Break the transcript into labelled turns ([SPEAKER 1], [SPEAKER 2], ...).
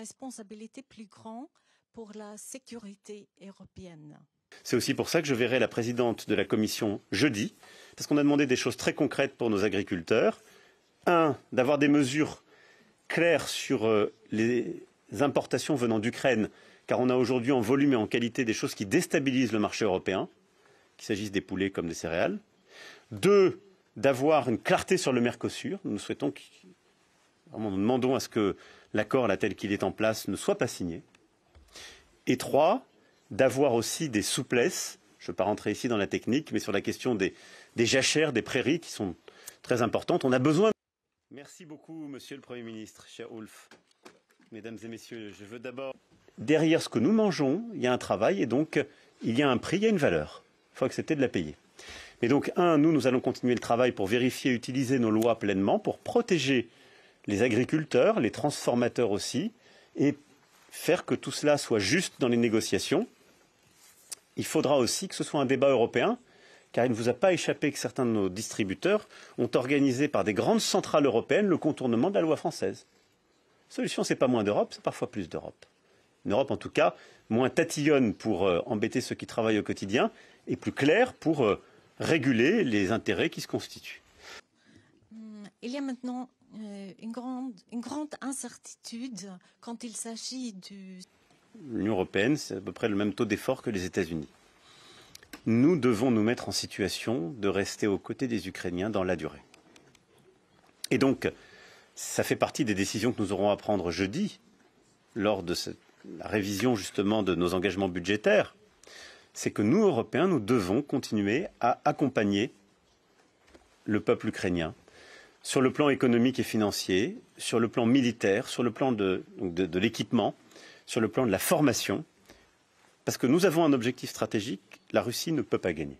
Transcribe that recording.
[SPEAKER 1] responsabilité plus grande pour la sécurité européenne.
[SPEAKER 2] C'est aussi pour ça que je verrai la présidente de la Commission jeudi, parce qu'on a demandé des choses très concrètes pour nos agriculteurs. Un, d'avoir des mesures claires sur euh, les importations venant d'Ukraine, car on a aujourd'hui en volume et en qualité des choses qui déstabilisent le marché européen, qu'il s'agisse des poulets comme des céréales. Deux, d'avoir une clarté sur le Mercosur. Nous souhaitons nous demandons à ce que l'accord, la tel qu'il est en place, ne soit pas signé. Et trois, d'avoir aussi des souplesses. Je ne veux pas rentrer ici dans la technique, mais sur la question des, des jachères, des prairies qui sont très importantes. On a besoin. Merci beaucoup, monsieur le Premier ministre, cher Ulf. Mesdames et messieurs, je veux d'abord. Derrière ce que nous mangeons, il y a un travail et donc il y a un prix, il y a une valeur. Il faut accepter de la payer. Mais donc, un, nous, nous allons continuer le travail pour vérifier et utiliser nos lois pleinement, pour protéger les agriculteurs, les transformateurs aussi, et faire que tout cela soit juste dans les négociations. Il faudra aussi que ce soit un débat européen, car il ne vous a pas échappé que certains de nos distributeurs ont organisé par des grandes centrales européennes le contournement de la loi française. solution, c'est pas moins d'Europe, c'est parfois plus d'Europe. Une Europe, en tout cas, moins tatillonne pour euh, embêter ceux qui travaillent au quotidien et plus claire pour euh, réguler les intérêts qui se constituent.
[SPEAKER 1] Il y a maintenant euh, une, grande, incertitude quand il s'agit du...
[SPEAKER 2] L'Union européenne, c'est à peu près le même taux d'effort que les États-Unis. Nous devons nous mettre en situation de rester aux côtés des Ukrainiens dans la durée. Et donc, ça fait partie des décisions que nous aurons à prendre jeudi, lors de cette, la révision justement de nos engagements budgétaires. C'est que nous, Européens, nous devons continuer à accompagner le peuple ukrainien sur le plan économique et financier, sur le plan militaire, sur le plan de, l'équipement, sur le plan de la formation, parce que nous avons un objectif stratégique, la Russie ne peut pas gagner.